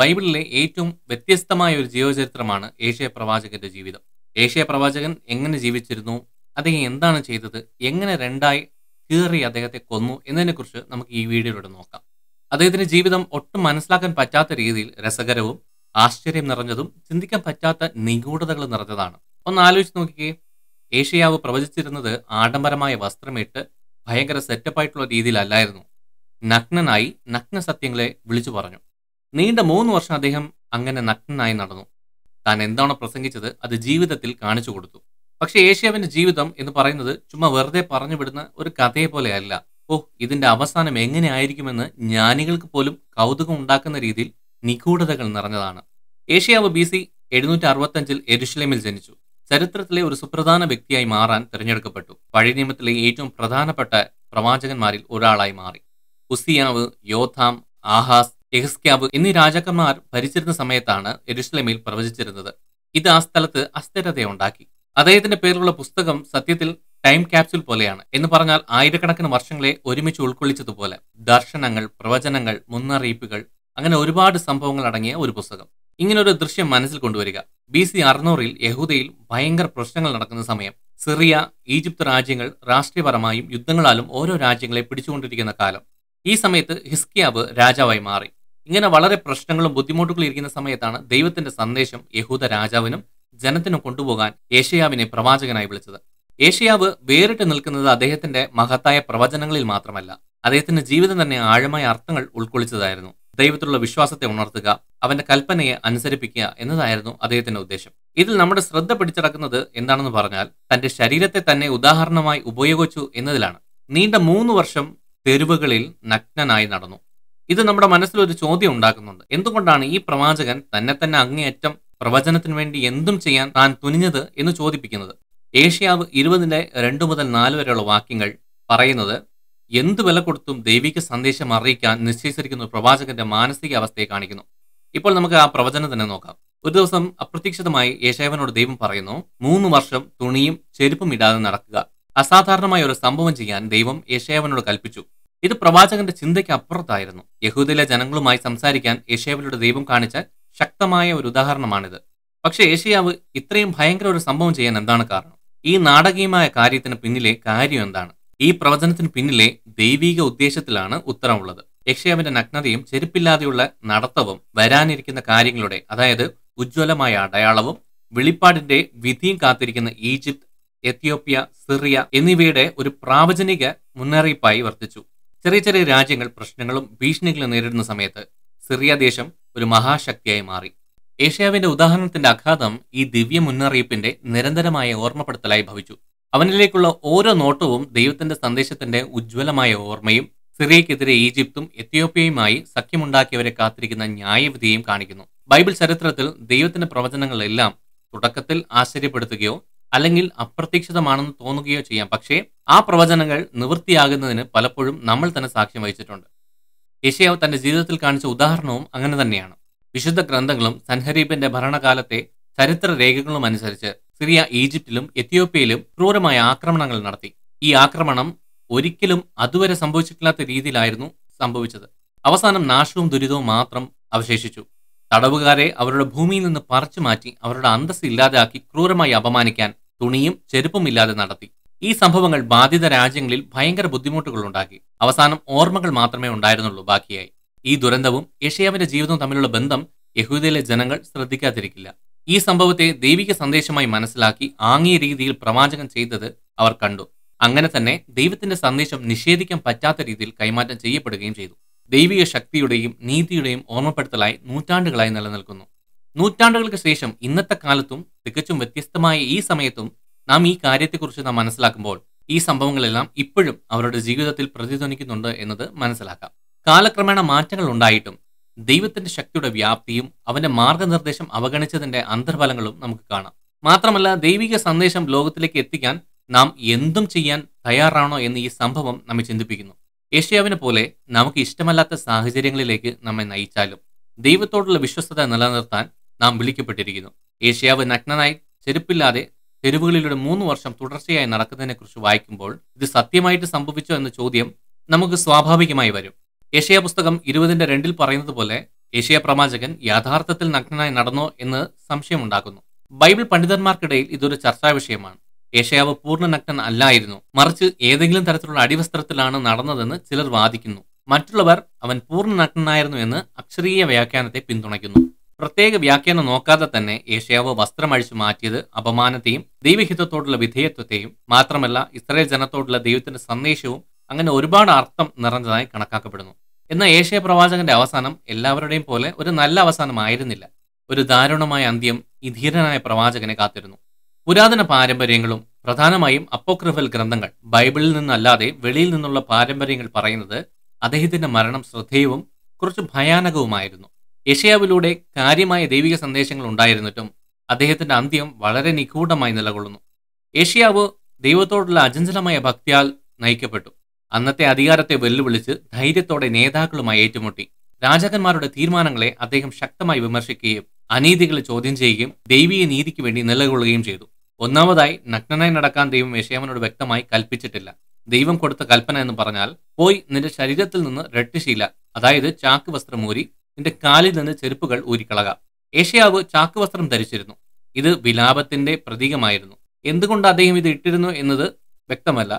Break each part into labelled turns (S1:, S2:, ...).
S1: ബൈബിളിലെ ഏറ്റവും വ്യത്യസ്തമായ ഒരു ജീവചരിത്രമാണ് ഏഷ്യ പ്രവാചകന്റെ ജീവിതം ഏഷ്യ പ്രവാചകൻ എങ്ങനെ ജീവിച്ചിരുന്നു അദ്ദേഹം എന്താണ് ചെയ്തത് എങ്ങനെ രണ്ടായി കീറി അദ്ദേഹത്തെ കൊന്നു എന്നതിനെക്കുറിച്ച് നമുക്ക് ഈ വീഡിയോയിലൂടെ നോക്കാം അദ്ദേഹത്തിന്റെ ജീവിതം ഒട്ടും മനസ്സിലാക്കാൻ പറ്റാത്ത രീതിയിൽ രസകരവും ആശ്ചര്യം നിറഞ്ഞതും ചിന്തിക്കാൻ പറ്റാത്ത നിഗൂഢതകൾ നിറഞ്ഞതാണ് ഒന്ന് ആലോചിച്ച് നോക്കിക്കേ ഏഷ്യാവ് പ്രവചിച്ചിരുന്നത് ആഡംബരമായ വസ്ത്രമിട്ട് ഭയങ്കര സെറ്റപ്പായിട്ടുള്ള രീതിയിലല്ലായിരുന്നു നഗ്നനായി നഗ്ന സത്യങ്ങളെ വിളിച്ചു പറഞ്ഞു നീണ്ട മൂന്ന് വർഷം അദ്ദേഹം അങ്ങനെ നഗ്നായി നടന്നു താൻ എന്താണോ പ്രസംഗിച്ചത് അത് ജീവിതത്തിൽ കാണിച്ചു കൊടുത്തു പക്ഷെ ഏഷ്യാവിന്റെ ജീവിതം എന്ന് പറയുന്നത് ചുമ്മാ വെറുതെ പറഞ്ഞു വിടുന്ന ഒരു കഥയെ പോലെയല്ല ഓ ഇതിന്റെ അവസാനം എങ്ങനെ ജ്ഞാനികൾക്ക് പോലും കൗതുകം ഉണ്ടാക്കുന്ന രീതിയിൽ നിഗൂഢതകൾ നിറഞ്ഞതാണ് ഏഷ്യാവ് ബി സി എഴുന്നൂറ്റി അറുപത്തഞ്ചിൽ എരുഷലേമിൽ ജനിച്ചു ചരിത്രത്തിലെ ഒരു സുപ്രധാന വ്യക്തിയായി മാറാൻ തിരഞ്ഞെടുക്കപ്പെട്ടു പഴയ നിയമത്തിലെ ഏറ്റവും പ്രധാനപ്പെട്ട പ്രവാചകന്മാരിൽ ഒരാളായി മാറി ഉസിയാവ് യോഥാം ആഹാസ് എഹസ്ക്യാബ് എന്നീ രാജാക്കന്മാർ ഭരിച്ചിരുന്ന സമയത്താണ് എരുഷലമയിൽ പ്രവചിച്ചിരുന്നത് ഇത് ആ സ്ഥലത്ത് അസ്ഥിരതയുണ്ടാക്കി അദ്ദേഹത്തിന്റെ പേരിലുള്ള പുസ്തകം സത്യത്തിൽ ടൈം ക്യാപ്സുൽ പോലെയാണ് എന്ന് പറഞ്ഞാൽ ആയിരക്കണക്കിന് വർഷങ്ങളെ ഒരുമിച്ച് ഉൾക്കൊള്ളിച്ചതുപോലെ ദർശനങ്ങൾ പ്രവചനങ്ങൾ മുന്നറിയിപ്പുകൾ അങ്ങനെ ഒരുപാട് സംഭവങ്ങൾ അടങ്ങിയ ഒരു പുസ്തകം ഇങ്ങനൊരു ദൃശ്യം മനസ്സിൽ കൊണ്ടുവരിക ബി സി അറുന്നൂറിൽ യഹൂദയിൽ ഭയങ്കര പ്രശ്നങ്ങൾ നടക്കുന്ന സമയം സിറിയ ഈജിപ്ത് രാജ്യങ്ങൾ രാഷ്ട്രീയപരമായും യുദ്ധങ്ങളാലും ഓരോ രാജ്യങ്ങളെ പിടിച്ചുകൊണ്ടിരിക്കുന്ന കാലം ഈ സമയത്ത് ഹിസ്കിയാബ് രാജാവായി മാറി ഇങ്ങനെ വളരെ പ്രശ്നങ്ങളും ബുദ്ധിമുട്ടുകളും ഇരിക്കുന്ന സമയത്താണ് ദൈവത്തിന്റെ സന്ദേശം യഹൂദ രാജാവിനും ജനത്തിനും കൊണ്ടുപോകാൻ ഏഷ്യാവിനെ പ്രവാചകനായി വിളിച്ചത് ഏഷ്യാവ് വേറിട്ട് നിൽക്കുന്നത് അദ്ദേഹത്തിന്റെ മഹത്തായ പ്രവചനങ്ങളിൽ മാത്രമല്ല അദ്ദേഹത്തിന്റെ ജീവിതം തന്നെ ആഴമായ അർത്ഥങ്ങൾ ഉൾക്കൊള്ളിച്ചതായിരുന്നു ദൈവത്തിലുള്ള വിശ്വാസത്തെ ഉണർത്തുക അവന്റെ കൽപ്പനയെ അനുസരിപ്പിക്കുക എന്നതായിരുന്നു അദ്ദേഹത്തിന്റെ ഉദ്ദേശം ഇതിൽ നമ്മുടെ ശ്രദ്ധ പിടിച്ചടക്കുന്നത് എന്താണെന്ന് പറഞ്ഞാൽ തന്റെ ശരീരത്തെ തന്നെ ഉദാഹരണമായി ഉപയോഗിച്ചു എന്നതിലാണ് നീണ്ട മൂന്ന് വർഷം തെരുവുകളിൽ നഗ്നനായി നടന്നു ഇത് നമ്മുടെ മനസ്സിൽ ഒരു ചോദ്യം ഉണ്ടാക്കുന്നുണ്ട് എന്തുകൊണ്ടാണ് ഈ പ്രവാചകൻ തന്നെ തന്നെ അങ്ങേയറ്റം പ്രവചനത്തിന് വേണ്ടി എന്തും ചെയ്യാൻ താൻ തുനിഞ്ഞത് എന്ന് ചോദിപ്പിക്കുന്നത് ഏഷ്യാവ് ഇരുപതിൻ്റെ രണ്ടു മുതൽ നാല് വരെയുള്ള വാക്യങ്ങൾ പറയുന്നത് എന്ത് വില കൊടുത്തും ദൈവിക സന്ദേശം അറിയിക്കാൻ നിശ്ചയിച്ചിരിക്കുന്ന പ്രവാചകന്റെ മാനസിക അവസ്ഥയെ കാണിക്കുന്നു ഇപ്പോൾ നമുക്ക് ആ പ്രവചനം തന്നെ നോക്കാം ഒരു ദിവസം അപ്രതീക്ഷിതമായി യേശാവനോട് ദൈവം പറയുന്നു മൂന്ന് വർഷം തുണിയും ചെരുപ്പും ഇടാതെ നടക്കുക അസാധാരണമായ ഒരു സംഭവം ചെയ്യാൻ ദൈവം യേശാവനോട് കൽപ്പിച്ചു ഇത് പ്രവാചകന്റെ ചിന്തയ്ക്ക് അപ്പുറത്തായിരുന്നു യഹൂദിലെ ജനങ്ങളുമായി സംസാരിക്കാൻ ഏഷ്യാവിലൂടെ ദൈവം കാണിച്ച ശക്തമായ ഒരു ഉദാഹരണമാണിത് പക്ഷേ ഏഷ്യാവ് ഇത്രയും ഭയങ്കര ഒരു സംഭവം ചെയ്യാൻ എന്താണ് കാരണം ഈ നാടകീയമായ കാര്യത്തിന് പിന്നിലെ കാര്യം എന്താണ് ഈ പ്രവചനത്തിന് പിന്നിലെ ദൈവീക ഉദ്ദേശത്തിലാണ് ഉത്തരമുള്ളത് യക്ഷയാവിന്റെ നഗ്നതയും ചെരുപ്പില്ലാതെയുള്ള നടത്തവും വരാനിരിക്കുന്ന കാര്യങ്ങളുടെ അതായത് ഉജ്ജ്വലമായ അടയാളവും വെളിപ്പാടിന്റെ വിധിയും കാത്തിരിക്കുന്ന ഈജിപ്ത് എത്യോപ്യ സിറിയ എന്നിവയുടെ ഒരു പ്രാവചനിക മുന്നറിയിപ്പായി വർത്തിച്ചു ചെറിയ ചെറിയ രാജ്യങ്ങൾ പ്രശ്നങ്ങളും ഭീഷണികളും നേരിടുന്ന സമയത്ത് സിറിയ ദേശം ഒരു മഹാശക്തിയായി മാറി ഏഷ്യാവിന്റെ ഉദാഹരണത്തിന്റെ ആഘാതം ഈ ദിവ്യ മുന്നറിയിപ്പിന്റെ നിരന്തരമായ ഓർമ്മപ്പെടുത്തലായി ഭവിച്ചു അവനിലേക്കുള്ള ഓരോ നോട്ടവും ദൈവത്തിന്റെ സന്ദേശത്തിന്റെ ഉജ്ജ്വലമായ ഓർമ്മയും സിറിയക്കെതിരെ ഈജിപ്തും എത്യോപ്യയുമായി സഖ്യമുണ്ടാക്കിയവരെ കാത്തിരിക്കുന്ന ന്യായവിധിയും കാണിക്കുന്നു ബൈബിൾ ചരിത്രത്തിൽ ദൈവത്തിന്റെ പ്രവചനങ്ങളെല്ലാം തുടക്കത്തിൽ ആശ്ചര്യപ്പെടുത്തുകയോ അല്ലെങ്കിൽ അപ്രതീക്ഷിതമാണെന്ന് തോന്നുകയോ ചെയ്യാം പക്ഷേ ആ പ്രവചനങ്ങൾ നിവൃത്തിയാകുന്നതിന് പലപ്പോഴും നമ്മൾ തന്നെ സാക്ഷ്യം വഹിച്ചിട്ടുണ്ട് യശയാവ് തന്റെ ജീവിതത്തിൽ കാണിച്ച ഉദാഹരണവും അങ്ങനെ തന്നെയാണ് വിശുദ്ധ ഗ്രന്ഥങ്ങളും സൻഹരീബിന്റെ ഭരണകാലത്തെ ചരിത്ര രേഖകളും അനുസരിച്ച് സിറിയ ഈജിപ്തിലും എത്യോപ്യയിലും ക്രൂരമായ ആക്രമണങ്ങൾ നടത്തി ഈ ആക്രമണം ഒരിക്കലും അതുവരെ സംഭവിച്ചിട്ടില്ലാത്ത രീതിയിലായിരുന്നു സംഭവിച്ചത് അവസാനം നാശവും ദുരിതവും മാത്രം അവശേഷിച്ചു തടവുകാരെ അവരുടെ ഭൂമിയിൽ നിന്ന് പറിച്ചു മാറ്റി അവരുടെ അന്തസ്സ് ഇല്ലാതാക്കി ക്രൂരമായി അപമാനിക്കാൻ തുണിയും ചെരുപ്പും ഇല്ലാതെ നടത്തി ഈ സംഭവങ്ങൾ ബാധിത രാജ്യങ്ങളിൽ ഭയങ്കര ബുദ്ധിമുട്ടുകൾ ഉണ്ടാക്കി അവസാനം ഓർമ്മകൾ മാത്രമേ ഉണ്ടായിരുന്നുള്ളൂ ബാക്കിയായി ഈ ദുരന്തവും യഷയാവിന്റെ ജീവിതവും തമ്മിലുള്ള ബന്ധം യഹൂദയിലെ ജനങ്ങൾ ശ്രദ്ധിക്കാതിരിക്കില്ല ഈ സംഭവത്തെ ദൈവിക സന്ദേശമായി മനസ്സിലാക്കി ആംഗീയ രീതിയിൽ പ്രവാചകം ചെയ്തത് അവർ കണ്ടു അങ്ങനെ തന്നെ ദൈവത്തിന്റെ സന്ദേശം നിഷേധിക്കാൻ പറ്റാത്ത രീതിയിൽ കൈമാറ്റം ചെയ്യപ്പെടുകയും ചെയ്തു ദൈവിക ശക്തിയുടെയും നീതിയുടെയും ഓർമ്മപ്പെടുത്തലായി നൂറ്റാണ്ടുകളായി നിലനിൽക്കുന്നു നൂറ്റാണ്ടുകൾക്ക് ശേഷം ഇന്നത്തെ കാലത്തും തികച്ചും വ്യത്യസ്തമായ ഈ സമയത്തും നാം ഈ കാര്യത്തെക്കുറിച്ച് നാം മനസ്സിലാക്കുമ്പോൾ ഈ സംഭവങ്ങളെല്ലാം ഇപ്പോഴും അവരുടെ ജീവിതത്തിൽ പ്രതിധ്വനിക്കുന്നുണ്ട് എന്നത് മനസ്സിലാക്കാം കാലക്രമേണ മാറ്റങ്ങൾ ഉണ്ടായിട്ടും ദൈവത്തിന്റെ ശക്തിയുടെ വ്യാപ്തിയും അവന്റെ മാർഗനിർദ്ദേശം അവഗണിച്ചതിന്റെ അന്തർഫലങ്ങളും നമുക്ക് കാണാം മാത്രമല്ല ദൈവിക സന്ദേശം ലോകത്തിലേക്ക് എത്തിക്കാൻ നാം എന്തും ചെയ്യാൻ തയ്യാറാണോ എന്ന് ഈ സംഭവം നമ്മെ ചിന്തിപ്പിക്കുന്നു ഏഷ്യാവിനെ പോലെ നമുക്ക് ഇഷ്ടമല്ലാത്ത സാഹചര്യങ്ങളിലേക്ക് നമ്മെ നയിച്ചാലും ദൈവത്തോടുള്ള വിശ്വസ്തത നിലനിർത്താൻ നാം വിളിക്കപ്പെട്ടിരിക്കുന്നു ഏഷ്യാവ് നഗ്നനായി ചെരുപ്പില്ലാതെ തെരുവുകളിലൂടെ മൂന്ന് വർഷം തുടർച്ചയായി കുറിച്ച് വായിക്കുമ്പോൾ ഇത് സത്യമായിട്ട് സംഭവിച്ചോ എന്ന ചോദ്യം നമുക്ക് സ്വാഭാവികമായി വരും ഏഷ്യ പുസ്തകം ഇരുപതിന്റെ രണ്ടിൽ പറയുന്നത് പോലെ ഏഷ്യ പ്രവാചകൻ യാഥാർത്ഥത്തിൽ നഗ്നനായി നടന്നോ എന്ന് സംശയമുണ്ടാക്കുന്നു ബൈബിൾ പണ്ഡിതന്മാർക്കിടയിൽ ഇതൊരു ചർച്ചാ വിഷയമാണ് ഏഷ്യാവ് പൂർണ്ണ നഗ്നൻ അല്ലായിരുന്നു മറിച്ച് ഏതെങ്കിലും തരത്തിലുള്ള അടിവസ്ത്രത്തിലാണ് നടന്നതെന്ന് ചിലർ വാദിക്കുന്നു മറ്റുള്ളവർ അവൻ പൂർണ്ണ നഗ്നനായിരുന്നു എന്ന് അക്ഷരീയ വ്യാഖ്യാനത്തെ പിന്തുണയ്ക്കുന്നു പ്രത്യേക വ്യാഖ്യാനം നോക്കാതെ തന്നെ ഏഷ്യാവ് വസ്ത്രമഴിച്ചു മാറ്റിയത് അപമാനത്തെയും ദൈവഹിതത്തോടുള്ള വിധേയത്വത്തെയും മാത്രമല്ല ഇസ്രായേൽ ജനത്തോടുള്ള ദൈവത്തിന്റെ സന്ദേശവും അങ്ങനെ ഒരുപാട് അർത്ഥം നിറഞ്ഞതായി കണക്കാക്കപ്പെടുന്നു എന്നാൽ ഏഷ്യ പ്രവാചകന്റെ അവസാനം എല്ലാവരുടെയും പോലെ ഒരു നല്ല അവസാനമായിരുന്നില്ല ഒരു ദാരുണമായ അന്ത്യം ഈ ധീരനായ പ്രവാചകനെ കാത്തിരുന്നു പുരാതന പാരമ്പര്യങ്ങളും പ്രധാനമായും അപ്പോക്രിഫൽ ഗ്രന്ഥങ്ങൾ ബൈബിളിൽ നിന്നല്ലാതെ വെളിയിൽ നിന്നുള്ള പാരമ്പര്യങ്ങൾ പറയുന്നത് അദ്ദേഹത്തിന്റെ മരണം ശ്രദ്ധേയവും കുറച്ച് ഭയാനകവുമായിരുന്നു യഷയാവിലൂടെ കാര്യമായ ദൈവിക സന്ദേശങ്ങൾ ഉണ്ടായിരുന്നിട്ടും അദ്ദേഹത്തിന്റെ അന്ത്യം വളരെ നിഗൂഢമായി നിലകൊള്ളുന്നു ഏഷ്യാവ് ദൈവത്തോടുള്ള അചഞ്ചലമായ ഭക്തിയാൽ നയിക്കപ്പെട്ടു അന്നത്തെ അധികാരത്തെ വെല്ലുവിളിച്ച് ധൈര്യത്തോടെ നേതാക്കളുമായി ഏറ്റുമുട്ടി രാജാക്കന്മാരുടെ തീരുമാനങ്ങളെ അദ്ദേഹം ശക്തമായി വിമർശിക്കുകയും അനീതികളെ ചോദ്യം ചെയ്യുകയും ദൈവീയ നീതിക്ക് വേണ്ടി നിലകൊള്ളുകയും ചെയ്തു ഒന്നാമതായി നഗ്നനായി നടക്കാൻ ദൈവം യശയാമനോട് വ്യക്തമായി കൽപ്പിച്ചിട്ടില്ല ദൈവം കൊടുത്ത കൽപ്പന എന്ന് പറഞ്ഞാൽ പോയി നിന്റെ ശരീരത്തിൽ നിന്ന് രട്ടിശീല അതായത് ചാക്ക് വസ്ത്രമൂരി നിന്റെ കാലിൽ നിന്ന് ചെരുപ്പുകൾ ഊരിക്കളകാം ഏഷ്യാവ് ചാക്ക് വസ്ത്രം ധരിച്ചിരുന്നു ഇത് വിലാപത്തിന്റെ പ്രതീകമായിരുന്നു എന്തുകൊണ്ട് അദ്ദേഹം ഇത് ഇട്ടിരുന്നു എന്നത് വ്യക്തമല്ല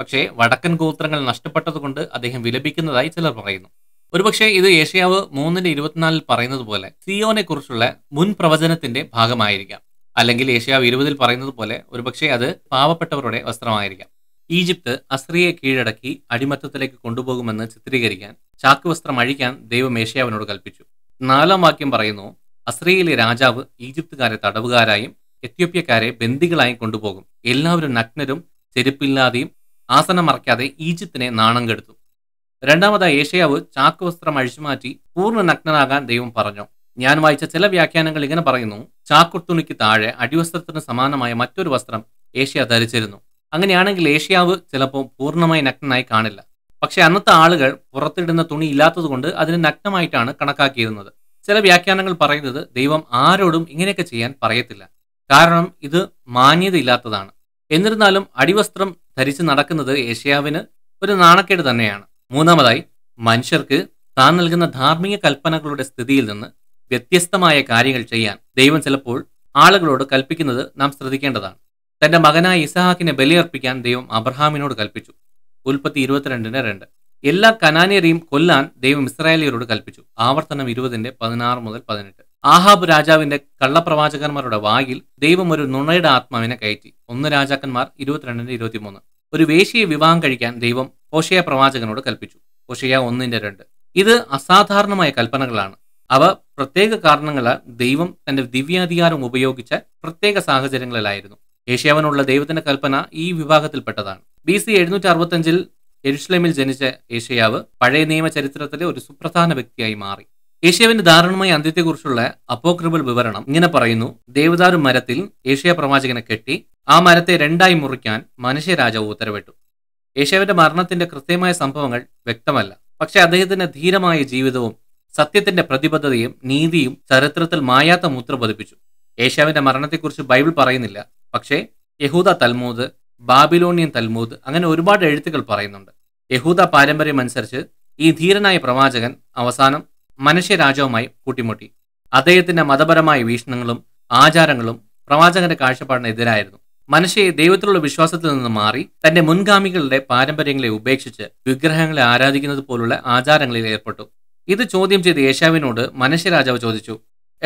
S1: പക്ഷേ വടക്കൻ ഗോത്രങ്ങൾ നഷ്ടപ്പെട്ടതുകൊണ്ട് അദ്ദേഹം വിലപിക്കുന്നതായി ചിലർ പറയുന്നു ഒരുപക്ഷെ ഇത് ഏഷ്യാവ് മൂന്നിന്റെ ഇരുപത്തിനാലിൽ പറയുന്നത് പോലെ സിയോനെ കുറിച്ചുള്ള മുൻ പ്രവചനത്തിന്റെ ഭാഗമായിരിക്കാം അല്ലെങ്കിൽ ഏഷ്യാവ് ഇരുപതിൽ പറയുന്നത് പോലെ ഒരുപക്ഷെ അത് പാവപ്പെട്ടവരുടെ വസ്ത്രമായിരിക്കാം ഈജിപ്ത് അസ്രിയെ കീഴടക്കി അടിമത്തത്തിലേക്ക് കൊണ്ടുപോകുമെന്ന് ചിത്രീകരിക്കാൻ ചാക്കുവസ്ത്രം അഴിക്കാൻ ദൈവം ഏഷ്യാവിനോട് കൽപ്പിച്ചു നാലാം വാക്യം പറയുന്നു അസ്രിയയിലെ രാജാവ് ഈജിപ്തുകാരെ തടവുകാരായും എത്യോപ്യക്കാരെ ബന്ദികളായും കൊണ്ടുപോകും എല്ലാവരും നഗ്നരും ചെരുപ്പില്ലാതെയും ആസനം മറക്കാതെ ഈജിപ്തിനെ നാണം കെടുത്തു രണ്ടാമതായി ഏഷ്യാവ് ചാക്കുവസ്ത്രം അഴിച്ചുമാറ്റി പൂർണ്ണ നഗ്നനാകാൻ ദൈവം പറഞ്ഞു ഞാൻ വായിച്ച ചില വ്യാഖ്യാനങ്ങൾ ഇങ്ങനെ പറയുന്നു ചാക്കുത്തുണിക്ക് താഴെ അടിവസ്ത്രത്തിന് സമാനമായ മറ്റൊരു വസ്ത്രം ഏഷ്യ ധരിച്ചിരുന്നു അങ്ങനെയാണെങ്കിൽ ഏഷ്യാവ് ചിലപ്പോൾ പൂർണ്ണമായി നഗ്നനായി കാണില്ല പക്ഷേ അന്നത്തെ ആളുകൾ പുറത്തിടുന്ന തുണി ഇല്ലാത്തതുകൊണ്ട് അതിനെ നഗ്നമായിട്ടാണ് കണക്കാക്കിയിരുന്നത് ചില വ്യാഖ്യാനങ്ങൾ പറയുന്നത് ദൈവം ആരോടും ഇങ്ങനെയൊക്കെ ചെയ്യാൻ പറയത്തില്ല കാരണം ഇത് മാന്യതയില്ലാത്തതാണ് എന്നിരുന്നാലും അടിവസ്ത്രം ധരിച്ച് നടക്കുന്നത് ഏഷ്യാവിന് ഒരു നാണക്കേട് തന്നെയാണ് മൂന്നാമതായി മനുഷ്യർക്ക് താൻ നൽകുന്ന ധാർമ്മിക കൽപ്പനകളുടെ സ്ഥിതിയിൽ നിന്ന് വ്യത്യസ്തമായ കാര്യങ്ങൾ ചെയ്യാൻ ദൈവം ചിലപ്പോൾ ആളുകളോട് കൽപ്പിക്കുന്നത് നാം ശ്രദ്ധിക്കേണ്ടതാണ് തന്റെ മകനായ ഇസഹാക്കിനെ ബലിയർപ്പിക്കാൻ ദൈവം അബ്രഹാമിനോട് കൽപ്പിച്ചു ഉൽപ്പത്തി ഇരുപത്തിരണ്ടിന് രണ്ട് എല്ലാ കനാനിയരെയും കൊല്ലാൻ ദൈവം ഇസ്രായേലിയരോട് കൽപ്പിച്ചു ആവർത്തനം ഇരുപതിന്റെ പതിനാറ് മുതൽ പതിനെട്ട് ആഹാബ് രാജാവിന്റെ കള്ളപ്രവാചകന്മാരുടെ വായിൽ ദൈവം ഒരു നുണയുടെ ആത്മാവിനെ കയറ്റി ഒന്ന് രാജാക്കന്മാർ ഇരുപത്തിരണ്ടിന്റെ ഇരുപത്തിമൂന്ന് ഒരു വേശിയെ വിവാഹം കഴിക്കാൻ ദൈവം കോശയ പ്രവാചകനോട് കൽപ്പിച്ചു കോശയ ഒന്നിന്റെ രണ്ട് ഇത് അസാധാരണമായ കൽപ്പനകളാണ് അവ പ്രത്യേക കാരണങ്ങളാൽ ദൈവം തന്റെ ദിവ്യാധികാരം ഉപയോഗിച്ച പ്രത്യേക സാഹചര്യങ്ങളിലായിരുന്നു ഏഷ്യാവിനുള്ള ദൈവത്തിന്റെ കൽപ്പന ഈ വിഭാഗത്തിൽപ്പെട്ടതാണ് ബി സി എഴുന്നൂറ്റി അറുപത്തഞ്ചിൽ എരുഷ്ലേമിൽ ജനിച്ച ഏഷ്യാവ് പഴയ നിയമ ചരിത്രത്തിലെ ഒരു സുപ്രധാന വ്യക്തിയായി മാറി ഏഷ്യാവിന്റെ ദാരുണമായ അന്ത്യത്തെക്കുറിച്ചുള്ള അപ്പോക്രിബിൾ വിവരണം ഇങ്ങനെ പറയുന്നു ദേവദാരു മരത്തിൽ ഏഷ്യ പ്രവാചകനെ കെട്ടി ആ മരത്തെ രണ്ടായി മുറിക്കാൻ മനുഷ്യരാജാവ് ഉത്തരവിട്ടു ഏഷ്യാവിന്റെ മരണത്തിന്റെ കൃത്യമായ സംഭവങ്ങൾ വ്യക്തമല്ല പക്ഷേ അദ്ദേഹത്തിന്റെ ധീരമായ ജീവിതവും സത്യത്തിന്റെ പ്രതിബദ്ധതയും നീതിയും ചരിത്രത്തിൽ മായാത്ത മുദ്ര പതിപ്പിച്ചു ഏഷ്യാവിന്റെ മരണത്തെക്കുറിച്ച് ബൈബിൾ പറയുന്നില്ല പക്ഷേ യഹൂദ തൽമൂദ് ബാബിലോണിയൻ തൽമൂദ് അങ്ങനെ ഒരുപാട് എഴുത്തുകൾ പറയുന്നുണ്ട് യഹൂദ പാരമ്പര്യം അനുസരിച്ച് ഈ ധീരനായ പ്രവാചകൻ അവസാനം മനുഷ്യരാജവുമായി കൂട്ടിമുട്ടി അദ്ദേഹത്തിന്റെ മതപരമായ വീക്ഷണങ്ങളും ആചാരങ്ങളും പ്രവാചകന്റെ കാഴ്ചപ്പാടിന് എതിരായിരുന്നു മനുഷ്യയെ ദൈവത്തിലുള്ള വിശ്വാസത്തിൽ നിന്ന് മാറി തന്റെ മുൻഗാമികളുടെ പാരമ്പര്യങ്ങളെ ഉപേക്ഷിച്ച് വിഗ്രഹങ്ങളെ ആരാധിക്കുന്നത് പോലുള്ള ആചാരങ്ങളിൽ ഏർപ്പെട്ടു ഇത് ചോദ്യം ചെയ്ത് യേശാവിനോട് മനുഷ്യരാജാവ് ചോദിച്ചു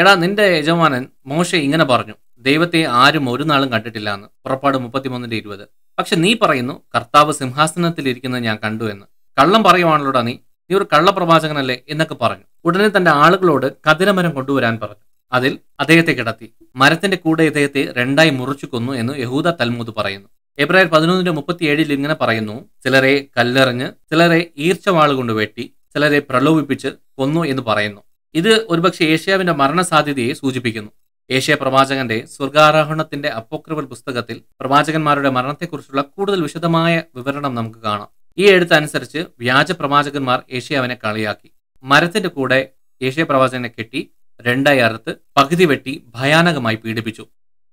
S1: എടാ നിന്റെ യജമാനൻ മോശ ഇങ്ങനെ പറഞ്ഞു ദൈവത്തെ ആരും ഒരു നാളും കണ്ടിട്ടില്ല എന്ന് പുറപ്പാട് മുപ്പത്തിമൂന്നിന്റെ ഇരുപത് പക്ഷെ നീ പറയുന്നു കർത്താവ് സിംഹാസനത്തിൽ ഇരിക്കുന്നത് ഞാൻ കണ്ടു എന്ന് കള്ളം പറയുവാണല്ലോടാ നീ നീ ഒരു കള്ളപ്രവാചകനല്ലേ എന്നൊക്കെ പറഞ്ഞു ഉടനെ തന്റെ ആളുകളോട് കതിരമരം കൊണ്ടുവരാൻ പറഞ്ഞു അതിൽ അദ്ദേഹത്തെ കിടത്തി മരത്തിന്റെ കൂടെ ഇദ്ദേഹത്തെ രണ്ടായി മുറിച്ചു കൊന്നു എന്ന് യഹൂദ തൽമൂദ് പറയുന്നു ഏപ്രിൽ പതിനൊന്നിന്റെ മുപ്പത്തിയേഴിൽ ഇങ്ങനെ പറയുന്നു ചിലരെ കല്ലെറിഞ്ഞ് ചിലരെ ഈർച്ചവാൾ കൊണ്ട് വെട്ടി ചിലരെ പ്രലോഭിപ്പിച്ച് കൊന്നു എന്ന് പറയുന്നു ഇത് ഒരുപക്ഷെ ഏഷ്യാവിന്റെ മരണസാധ്യതയെ സൂചിപ്പിക്കുന്നു ഏഷ്യ പ്രവാചകന്റെ സ്വർഗാരോഹണത്തിന്റെ അപ്പോക്രിവൽ പുസ്തകത്തിൽ പ്രവാചകന്മാരുടെ മരണത്തെക്കുറിച്ചുള്ള കൂടുതൽ വിശദമായ വിവരണം നമുക്ക് കാണാം ഈ എഴുത്തനുസരിച്ച് വ്യാജ പ്രവാചകന്മാർ ഏഷ്യാവിനെ കളിയാക്കി മരത്തിന്റെ കൂടെ ഏഷ്യ പ്രവാചകനെ കെട്ടി രണ്ടായി അറുത്ത് പകുതി വെട്ടി ഭയാനകമായി പീഡിപ്പിച്ചു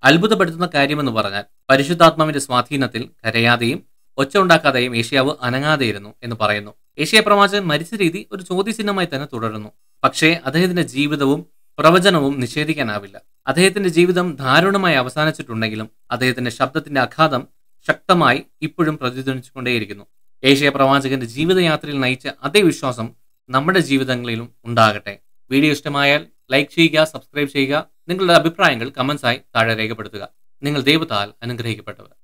S1: അത്ഭുതപ്പെടുത്തുന്ന കാര്യമെന്ന് പറഞ്ഞാൽ പരിശുദ്ധാത്മാവിന്റെ സ്വാധീനത്തിൽ കരയാതെയും ഒച്ച ഉണ്ടാക്കാതെയും ഏഷ്യാവ് അനങ്ങാതെയിരുന്നു എന്ന് പറയുന്നു ഏഷ്യ പ്രവാചകൻ മരിച്ച രീതി ഒരു ചോദ്യചിഹ്നമായി തന്നെ തുടരുന്നു പക്ഷേ അദ്ദേഹത്തിന്റെ ജീവിതവും പ്രവചനവും നിഷേധിക്കാനാവില്ല അദ്ദേഹത്തിന്റെ ജീവിതം ദാരുണമായി അവസാനിച്ചിട്ടുണ്ടെങ്കിലും അദ്ദേഹത്തിന്റെ ശബ്ദത്തിന്റെ അഘാതം ശക്തമായി ഇപ്പോഴും പ്രതിധ്വനിച്ചുകൊണ്ടേയിരിക്കുന്നു ഏഷ്യ പ്രവാചകന്റെ ജീവിതയാത്രയിൽ നയിച്ച അതേ വിശ്വാസം നമ്മുടെ ജീവിതങ്ങളിലും ഉണ്ടാകട്ടെ വീഡിയോ ഇഷ്ടമായാൽ ലൈക്ക് ചെയ്യുക സബ്സ്ക്രൈബ് ചെയ്യുക നിങ്ങളുടെ അഭിപ്രായങ്ങൾ കമൻസായി താഴെ രേഖപ്പെടുത്തുക നിങ്ങൾ ദൈവത്താൽ അനുഗ്രഹിക്കപ്പെട്ടവർ